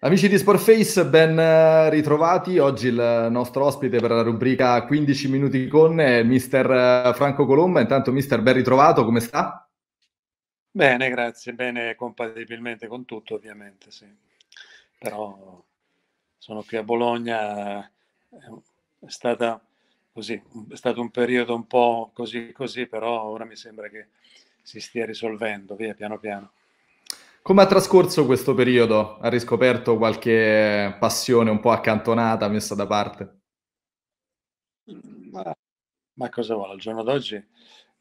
Amici di Sportface, ben eh, ritrovati. Oggi il nostro ospite per la rubrica 15 minuti con è mister eh, Franco Colomba. Intanto, mister, ben ritrovato, come sta? Bene, grazie, bene compatibilmente con tutto, ovviamente, sì. Però sono qui a Bologna, eh, è, stata così, è stato un periodo un po' così così, però ora mi sembra che si stia risolvendo, via, piano piano. Come ha trascorso questo periodo? Ha riscoperto qualche passione un po' accantonata, messa da parte? Ma, ma cosa vuole? Al giorno d'oggi,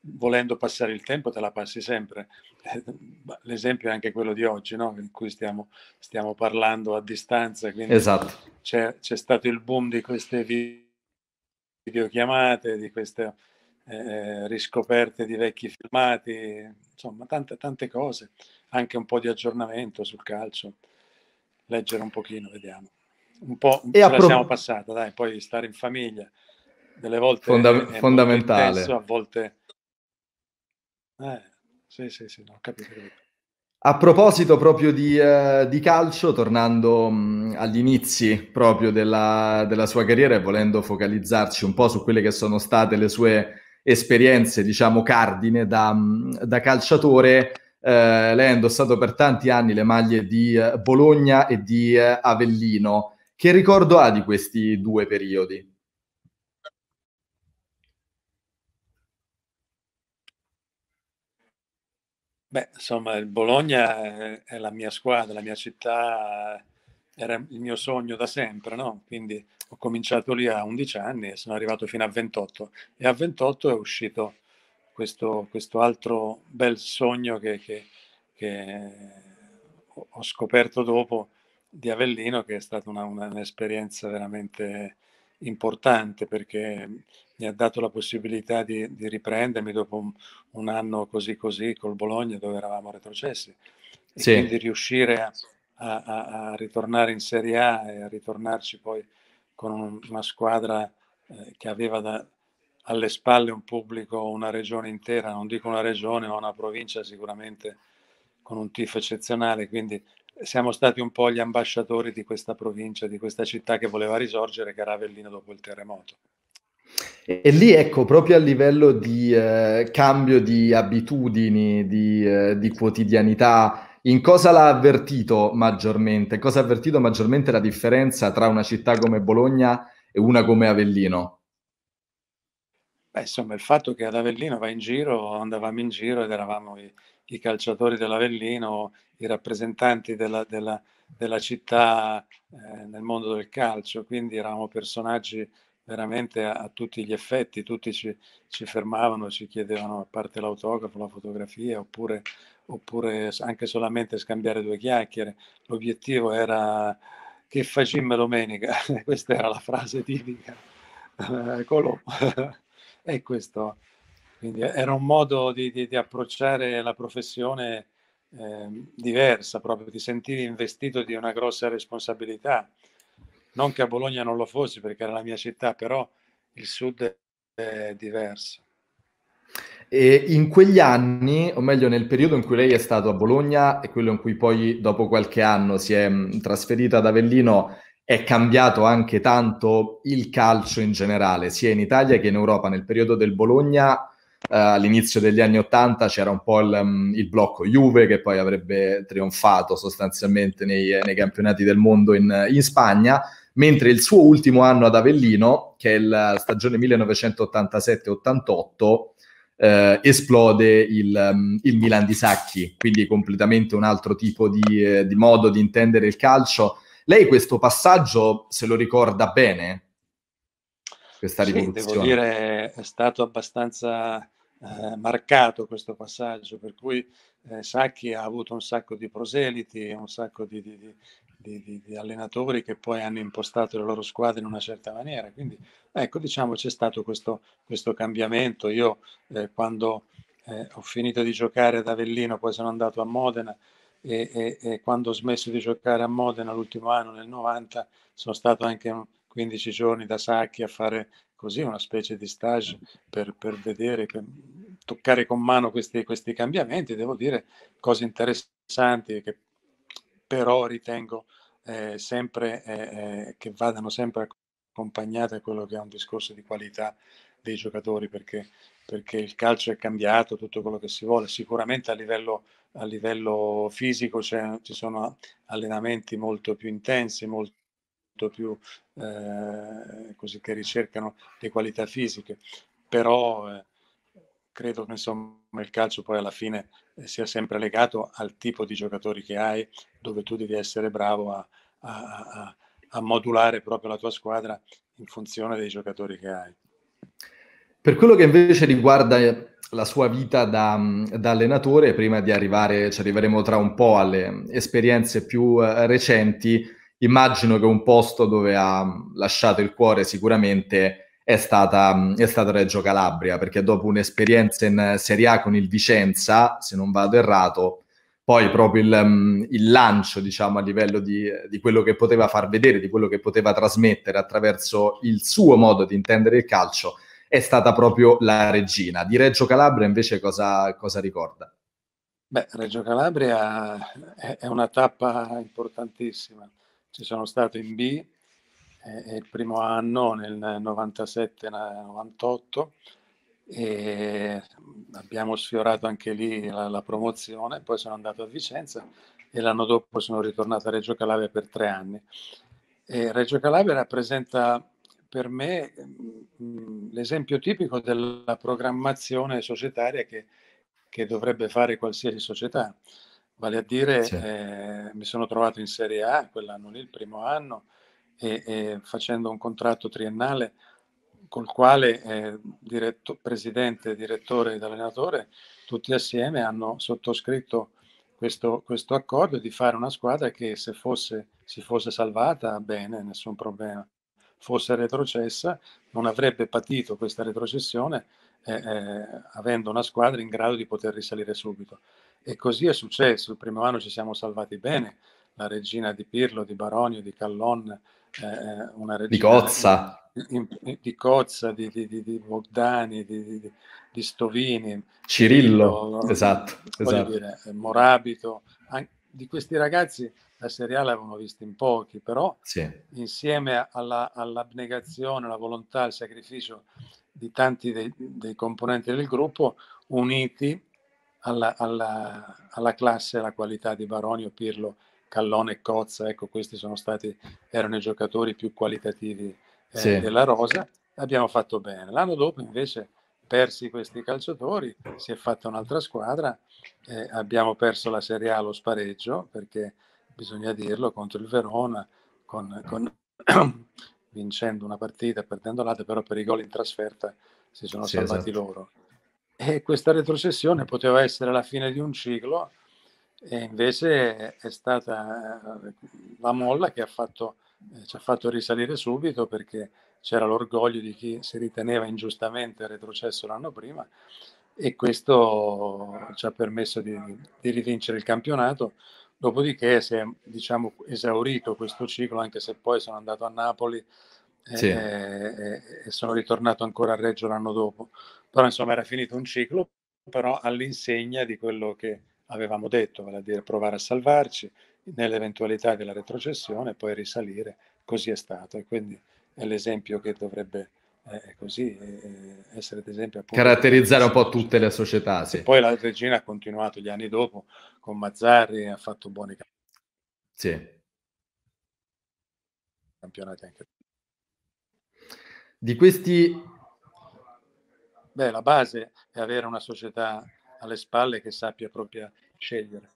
volendo passare il tempo, te la passi sempre. Eh, l'esempio è anche quello di oggi, no? in cui stiamo, stiamo, parlando a distanza. esatto. C'è, c'è, stato il boom di queste videochiamate, di queste eh, riscoperte di vecchi filmati, insomma, tante, tante cose anche un po' di aggiornamento sul calcio, leggere un pochino, vediamo. Un po' e ce appro- la siamo passata, dai, poi stare in famiglia, delle volte Fonda- è, fondamentale. Intenso, a volte... Eh, sì, sì, sì, no, capito. capito. A proposito proprio di, eh, di calcio, tornando mh, mm, agli inizi proprio della, della, sua carriera e volendo focalizzarci un po' su quelle che sono state le sue esperienze, diciamo, cardine da, mm, da calciatore, eh, lei ha indossato per tanti anni le maglie di eh, Bologna e di eh, Avellino. Che ricordo ha di questi due periodi? Beh, insomma, il Bologna è la mia squadra, la mia città, era il mio sogno da sempre, no? Quindi ho cominciato lì a 11 anni e sono arrivato fino a 28 e a 28 è uscito questo, questo altro bel sogno che, che, che, ho scoperto dopo di Avellino, che è stata una, una, un'esperienza veramente importante perché mi ha dato la possibilità di, di riprendermi dopo un, un, anno così così col Bologna dove eravamo retrocessi e sì. quindi riuscire a, a, a, ritornare in Serie A e a ritornarci poi con un, una squadra eh, che aveva da, alle spalle un pubblico, una regione intera, non dico una regione, ma una provincia sicuramente con un tifo eccezionale, quindi siamo stati un po' gli ambasciatori di questa provincia, di questa città che voleva risorgere, che era Avellino dopo il terremoto. E lì ecco, proprio a livello di eh, cambio di abitudini, di, eh, di, quotidianità, in cosa l'ha avvertito maggiormente? Cosa ha avvertito maggiormente la differenza tra una città come Bologna e una come Avellino? Beh, insomma, il fatto che ad Avellino va in giro, andavamo in giro ed eravamo i, i calciatori dell'Avellino, i rappresentanti della, della, della città eh, nel mondo del calcio, quindi eravamo personaggi veramente a, a tutti gli effetti, tutti ci, ci, fermavano, ci chiedevano a parte l'autografo, la fotografia, oppure, oppure anche solamente scambiare due chiacchiere. L'obiettivo era che facimmo domenica, questa era la frase tipica. Eccolo. Eh, è questo. Quindi era un modo di, di, di approcciare la professione eh, diversa, proprio di sentire investito di una grossa responsabilità. Non che a Bologna non lo fossi, perché era la mia città, però il sud è diverso. E in quegli anni, o meglio nel periodo in cui lei è stato a Bologna e quello in cui poi dopo qualche anno si è trasferita ad Avellino, è cambiato anche tanto il calcio in generale, sia in Italia che in Europa. Nel periodo del Bologna, eh, all'inizio degli anni Ottanta, c'era un po' il, mm, il, blocco Juve che poi avrebbe trionfato sostanzialmente nei, nei campionati del mondo in, in Spagna mentre il suo ultimo anno ad Avellino, che è la stagione 1987-88, eh, esplode il, um, il, Milan di Sacchi, quindi completamente un altro tipo di, eh, di modo di intendere il calcio lei questo passaggio se lo ricorda bene? Questa sì, Devo dire, è stato abbastanza eh, marcato questo passaggio, per cui eh, Sacchi ha avuto un sacco di proseliti, un sacco di, di, di, di, allenatori che poi hanno impostato le loro squadre in una certa maniera. Quindi, ecco, diciamo, c'è stato questo, questo cambiamento. Io eh, quando eh, ho finito di giocare ad Avellino, poi sono andato a Modena, e, e, e, quando ho smesso di giocare a Modena l'ultimo anno nel 90 sono stato anche 15 giorni da Sacchi a fare così una specie di stage per, per vedere, per toccare con mano questi, questi, cambiamenti, devo dire cose interessanti che però ritengo eh, sempre eh, eh che vadano sempre accompagnate a quello che è un discorso di qualità dei giocatori perché, perché il calcio è cambiato, tutto quello che si vuole, sicuramente a livello a livello fisico ci sono allenamenti molto più intensi, molto più eh, così che ricercano le qualità fisiche, però eh, credo che insomma il calcio poi alla fine eh, sia sempre legato al tipo di giocatori che hai, dove tu devi essere bravo a, a, a, a modulare proprio la tua squadra in funzione dei giocatori che hai. Per quello che invece riguarda la sua vita da, mm, da, allenatore prima di arrivare, ci arriveremo tra un po' alle esperienze più eh, recenti. Immagino che un posto dove ha mm, lasciato il cuore sicuramente è stata, mm, è stata Reggio Calabria, perché dopo un'esperienza in eh, Serie A con il Vicenza, se non vado errato, poi proprio il, il lancio diciamo, a livello di, eh, di quello che poteva far vedere, di quello che poteva trasmettere attraverso il suo modo di intendere il calcio, è stata proprio la regina. Di Reggio Calabria invece cosa, cosa ricorda? Beh, Reggio Calabria è una tappa importantissima. Ci sono stato in B eh, il primo anno nel 97-98 e abbiamo sfiorato anche lì la, la, promozione, poi sono andato a Vicenza e l'anno dopo sono ritornato a Reggio Calabria per tre anni. E Reggio Calabria rappresenta per me ehm, l'esempio tipico della programmazione societaria che, che, dovrebbe fare qualsiasi società. Vale a dire, sì. eh, mi sono trovato in Serie A quell'anno lì, il primo anno, e, e facendo un contratto triennale col quale eh, diretto, presidente, direttore ed allenatore, tutti assieme hanno sottoscritto questo, questo, accordo di fare una squadra che se fosse, si fosse salvata, bene, nessun problema fosse retrocessa, non avrebbe patito questa retrocessione eh, eh, avendo una squadra in grado di poter risalire subito. E così è successo, il primo anno ci siamo salvati bene, la regina di Pirlo, di Baronio, di Callon, eh, eh una regina... Di Cozza! In, di Cozza, di, di, di, di Bogdani, di, di Stovini. Cirillo, Cirillo esatto. esatto. Dire, eh, Morabito, anche, di questi ragazzi la Serie A l'avevano vista in pochi, però sì. insieme alla, all'abnegazione, alla volontà, al sacrificio di tanti dei, dei componenti del gruppo, uniti alla, alla, alla classe alla qualità di Baronio, Pirlo, Callone e Cozza, ecco questi sono stati, erano i giocatori più qualitativi eh, sì. della rosa, abbiamo fatto bene. L'anno dopo invece persi questi calciatori, si è fatta un'altra squadra, eh, abbiamo perso la Serie A allo spareggio, perché bisogna dirlo, contro il Verona, con, con vincendo una partita, perdendo l'altra, però per i gol in trasferta si sono sì, salvati esatto. loro. E questa retrocessione poteva essere la fine di un ciclo e invece è stata eh, la molla che ha fatto, eh, ci ha fatto risalire subito perché c'era l'orgoglio di chi si riteneva ingiustamente retrocesso l'anno prima e questo ci ha permesso di, di rivincere il campionato. Dopodiché si è diciamo, esaurito questo ciclo, anche se poi sono andato a Napoli eh, sì. e, e, sono ritornato ancora a Reggio l'anno dopo. Però insomma era finito un ciclo, però all'insegna di quello che avevamo detto, vale a dire provare a salvarci nell'eventualità della retrocessione e poi risalire. Così è stato e quindi è l'esempio che dovrebbe eh, così, eh, eh essere ad Appunto, Caratterizzare un po' tutte le società, sì. Poi la regina ha continuato gli anni dopo con Mazzarri, ha fatto buoni campionati. Sì. Campionati anche. Di questi... Beh, la base è avere una società alle spalle che sappia proprio scegliere.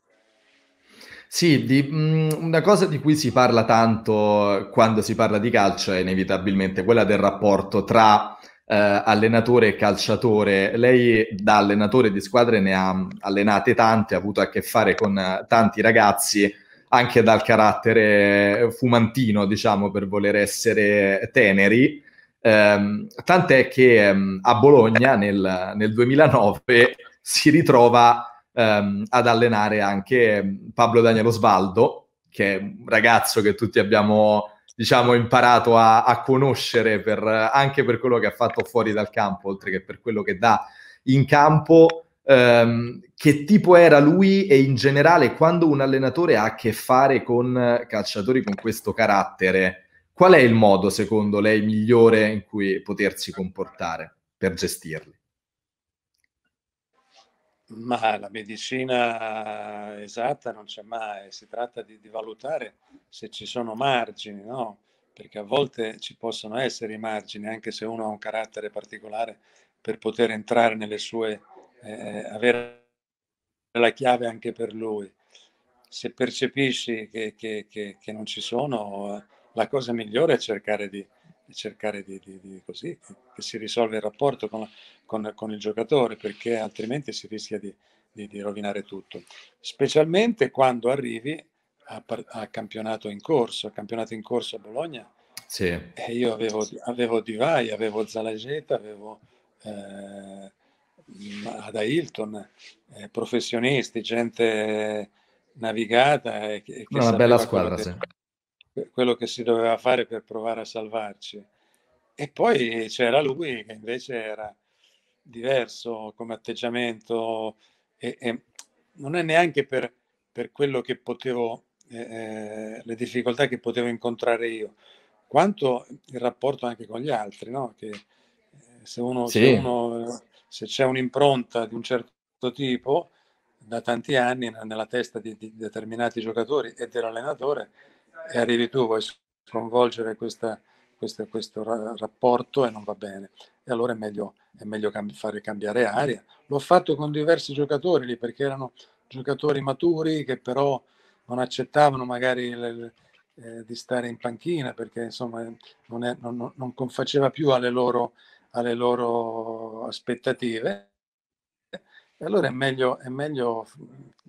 Sì, di, mh, mm, una cosa di cui si parla tanto quando si parla di calcio è inevitabilmente quella del rapporto tra eh, allenatore e calciatore. Lei da allenatore di squadre ne ha allenate tante, ha avuto a che fare con tanti ragazzi, anche dal carattere fumantino, diciamo, per voler essere teneri. Eh, tant'è che eh, a Bologna nel, nel 2009 si ritrova ehm, ad allenare anche ehm, Pablo Daniel Osvaldo, che è un ragazzo che tutti abbiamo diciamo, imparato a, a conoscere per, anche per quello che ha fatto fuori dal campo, oltre che per quello che dà in campo. Ehm, che tipo era lui e in generale quando un allenatore ha a che fare con calciatori con questo carattere, qual è il modo secondo lei migliore in cui potersi comportare per gestirli? Ma la medicina esatta non c'è mai, si tratta di, di valutare se ci sono margini, no? perché a volte ci possono essere i margini, anche se uno ha un carattere particolare, per poter entrare nelle sue, eh, avere la chiave anche per lui. Se percepisci che, che, che, che non ci sono, la cosa migliore è cercare di, e cercare di, di, di così, che si risolve il rapporto con, con, con, il giocatore, perché altrimenti si rischia di, di rovinare tutto. Specialmente quando arrivi a, a, campionato in corso, a campionato in corso a Bologna. Sì. E eh, io avevo, avevo Divai, avevo Zalageta, avevo eh, Ada Hilton, eh, professionisti, gente navigata. E, e una bella squadra, che, sì. Eh, quello che si doveva fare per provare a salvarci. E poi c'era lui che invece era diverso come atteggiamento e, e non è neanche per, per quello che potevo, eh, eh le difficoltà che potevo incontrare io, quanto il rapporto anche con gli altri, no? che eh, se, uno, sì. se, uno, se c'è un'impronta di un certo tipo da tanti anni nella testa di, di determinati giocatori e dell'allenatore, e arrivi tu, vuoi sconvolgere questa, questo, questo rapporto e non va bene. E allora è meglio, è meglio cam- fare cambiare aria. L'ho fatto con diversi giocatori lì perché erano giocatori maturi che però non accettavano magari le, le, eh, di stare in panchina perché insomma non, è, non, non confaceva più alle loro, alle loro aspettative. E allora è meglio, è meglio,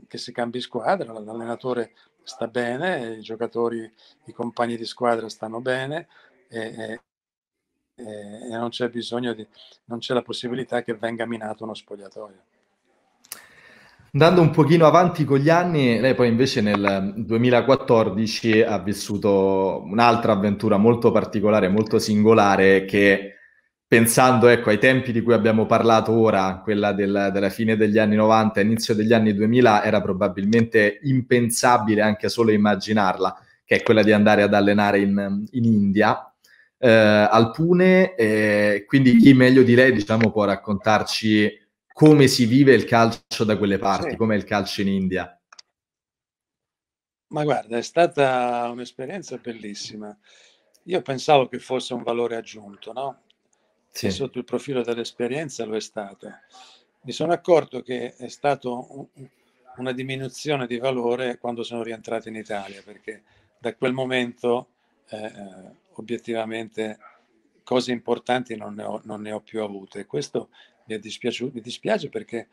che si cambi squadra, l'allenatore sta bene, i giocatori, i compagni di squadra stanno bene e, e, e non c'è bisogno di, non c'è la possibilità che venga minato uno spogliatoio. Andando un pochino avanti con gli anni, lei poi invece nel 2014 ha vissuto un'altra avventura molto particolare, molto singolare che pensando ecco, ai tempi di cui abbiamo parlato ora, quella del, della fine degli anni 90 inizio degli anni 2000, era probabilmente impensabile anche solo immaginarla, che è quella di andare ad allenare in, in India. Eh, al eh, quindi chi meglio di lei diciamo, può raccontarci come si vive il calcio da quelle parti, sì. come il calcio in India. Ma guarda, è stata un'esperienza bellissima. Io pensavo che fosse un valore aggiunto, no? sì. sotto il profilo dell'esperienza lo è stato. Mi sono accorto che è stata una diminuzione di valore quando sono rientrato in Italia, perché da quel momento eh, eh obiettivamente cose importanti non ne ho, non ne ho più avute. E questo mi, mi, dispiace perché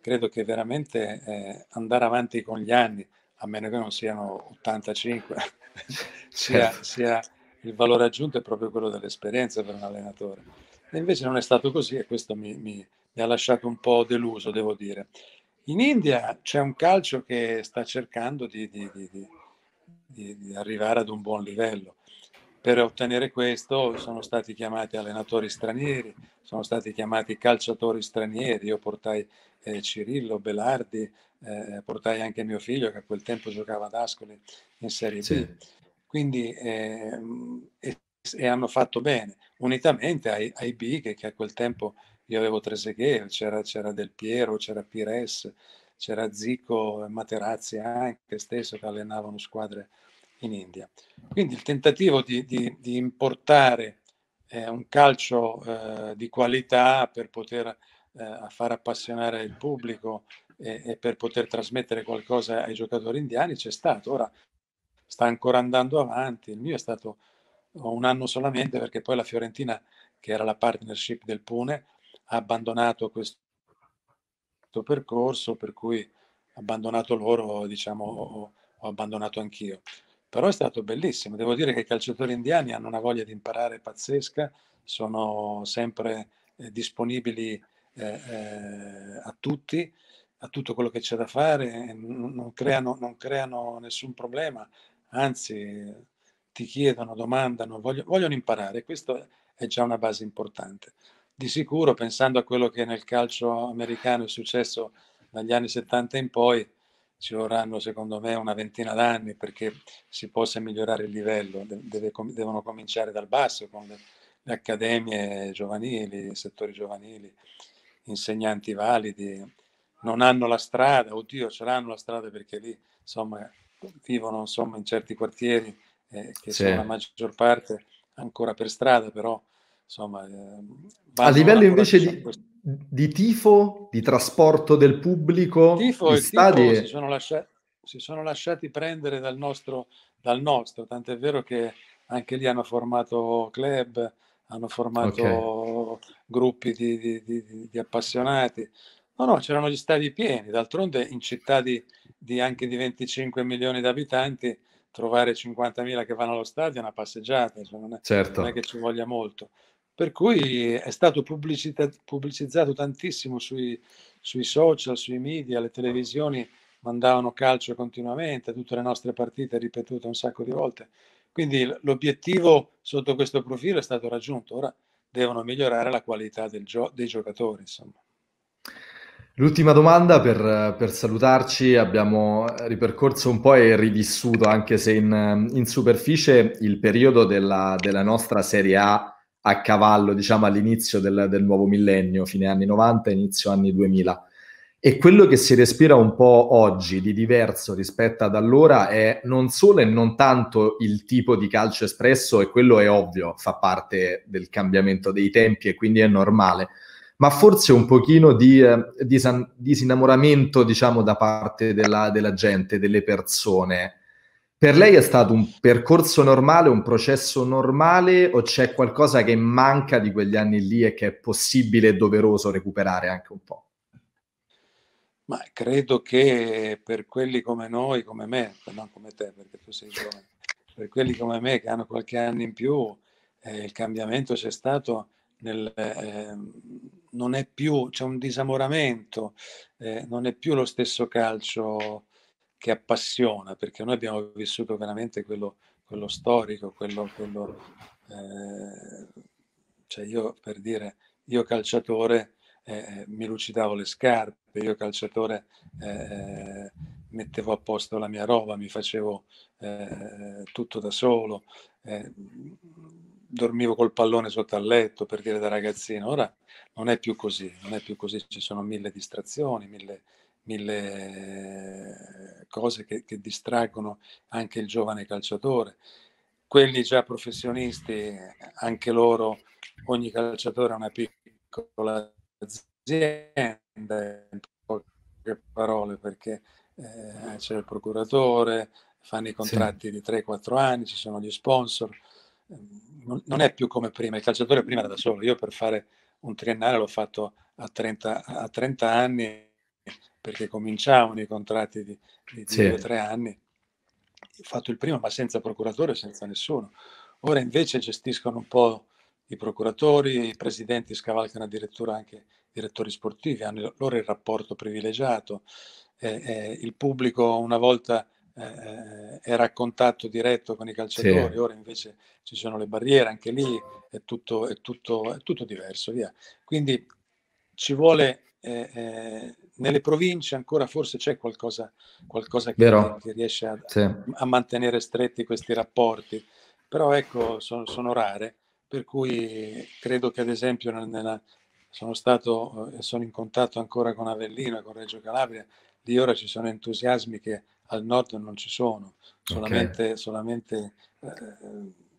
credo che veramente eh, andare avanti con gli anni, a meno che non siano 85, sia, certo. sia il valore aggiunto è proprio quello dell'esperienza per un allenatore invece non è stato così e questo mi, mi, mi ha lasciato un po' deluso, devo dire. In India c'è un calcio che sta cercando di, di, di, di, arrivare ad un buon livello. Per ottenere questo sono stati chiamati allenatori stranieri, sono stati chiamati calciatori stranieri. Io portai eh, Cirillo, Belardi, eh, portai anche mio figlio che a quel tempo giocava ad Ascoli in Serie B. Quindi eh, e hanno fatto bene, unitamente ai, ai big che a quel tempo io avevo Trezeguet, c'era, c'era Del Piero, c'era Pires, c'era Zico, Materazzi anche stesso che allenavano squadre in India. Quindi il tentativo di, di, di importare eh, un calcio eh, di qualità per poter eh, far appassionare il pubblico e, e, per poter trasmettere qualcosa ai giocatori indiani c'è stato. Ora sta ancora andando avanti, il mio è stato un anno solamente perché poi la Fiorentina, che era la partnership del Pune, ha abbandonato questo percorso, per cui abbandonato loro, diciamo, ho, ho abbandonato anch'io. Però è stato bellissimo, devo dire che i calciatori indiani hanno una voglia di imparare pazzesca, sono sempre eh, disponibili eh, eh, a tutti, a tutto quello che c'è da fare, non, creano, non creano nessun problema, anzi ti chiedono, domandano, voglio, vogliono imparare. Questa è già una base importante. Di sicuro, pensando a quello che nel calcio americano è successo dagli anni 70 in poi, ci vorranno secondo me una ventina d'anni perché si possa migliorare il livello. Deve, devono cominciare dal basso, con le, le accademie giovanili, i settori giovanili, insegnanti validi. Non hanno la strada, oddio, ce l'hanno la strada perché lì, insomma, vivono insomma, in certi quartieri eh, che sì. sono la maggior parte ancora per strada, però insomma... Ehm, a livello invece di, di, tifo, di trasporto del pubblico, tifo e stadio... tifo si sono, lasciati, si sono lasciati prendere dal nostro, dal nostro, tant'è vero che anche lì hanno formato club, hanno formato okay. gruppi di, di, di, di, appassionati. No, no, c'erano gli stadi pieni, d'altronde in città di, anche di 25 milioni di abitanti trovare 50.000 che vanno allo stadio è una passeggiata, cioè non, è, certo. non, è, che ci voglia molto. Per cui è stato pubblicita- pubblicizzato tantissimo sui, sui social, sui media, le televisioni mandavano calcio continuamente, tutte le nostre partite ripetute un sacco di volte. Quindi l'obiettivo sotto questo profilo è stato raggiunto. Ora devono migliorare la qualità gio- dei giocatori. Insomma. L'ultima domanda per, per, salutarci, abbiamo ripercorso un po' e rivissuto, anche se in, in superficie, il periodo della, della, nostra Serie A a cavallo, diciamo all'inizio del, del, nuovo millennio, fine anni 90, inizio anni 2000. E quello che si respira un po' oggi di diverso rispetto ad allora è non solo e non tanto il tipo di calcio espresso, e quello è ovvio, fa parte del cambiamento dei tempi e quindi è normale ma forse un pochino di eh, disan- disinnamoramento, diciamo, da parte della, della gente, delle persone. Per lei è stato un percorso normale, un processo normale o c'è qualcosa che manca di quegli anni lì e che è possibile e doveroso recuperare anche un po'? Ma credo che per quelli come noi, come me, non come te perché tu sei giovane, per quelli come me che hanno qualche anno in più, eh, il cambiamento c'è stato nel, eh, non è più, c'è un disamoramento, eh, non è più lo stesso calcio che appassiona, perché noi abbiamo vissuto veramente quello, quello storico, quello... quello eh, cioè io per dire, io calciatore eh, eh mi lucidavo le scarpe, io calciatore eh, eh, mettevo a posto la mia roba, mi facevo eh, tutto da solo dormivo col pallone sotto al letto per dire da ragazzino, ora non è più così, non è più così, ci sono mille distrazioni, mille, mille eh, cose che, che distraggono anche il giovane calciatore. Quelli già professionisti, anche loro, ogni calciatore ha una piccola azienda, in poche parole, perché eh, c'è il procuratore, fanno i contratti sì. di 3-4 anni, ci sono gli sponsor Ehm, non è più come prima, il calciatore prima era da solo, io per fare un triennale l'ho fatto a 30, a 30 anni perché cominciavano i contratti di, di sì. due o tre anni, ho fatto il primo ma senza procuratore, senza nessuno. Ora invece gestiscono un po' i procuratori, i presidenti scavalcano addirittura anche i direttori sportivi, hanno loro il rapporto privilegiato, eh, eh, il pubblico una volta eh, era eh, a contatto diretto con i calciatori, sì. ora invece ci sono le barriere, anche lì è tutto, è tutto, è tutto diverso. Via. Quindi ci vuole, eh, eh, nelle province ancora forse c'è qualcosa, qualcosa che, che, riesce a, sì. a, mantenere stretti questi rapporti, però ecco, sono, sono rare, per cui credo che ad esempio nella, sono stato, eh, sono in contatto ancora con Avellino e con Reggio Calabria, Lì ora ci sono entusiasmi che al nord non ci sono, solamente, okay. solamente eh,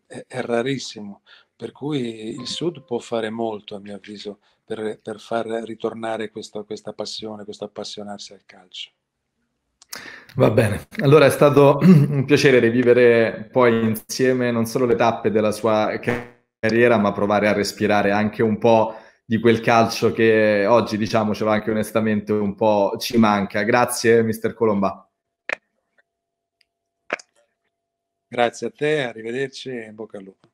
è, è, rarissimo. Per cui il sud può fare molto, a mio avviso, per, per far ritornare questa, questa passione, questo appassionarsi al calcio. Va bene, allora è stato un piacere rivivere poi insieme non solo le tappe della sua carriera, ma provare a respirare anche un po' di quel calcio che oggi, diciamocelo anche onestamente, un po' ci manca. Grazie, mister Colomba. Grazie a te, arrivederci e in bocca al lupo.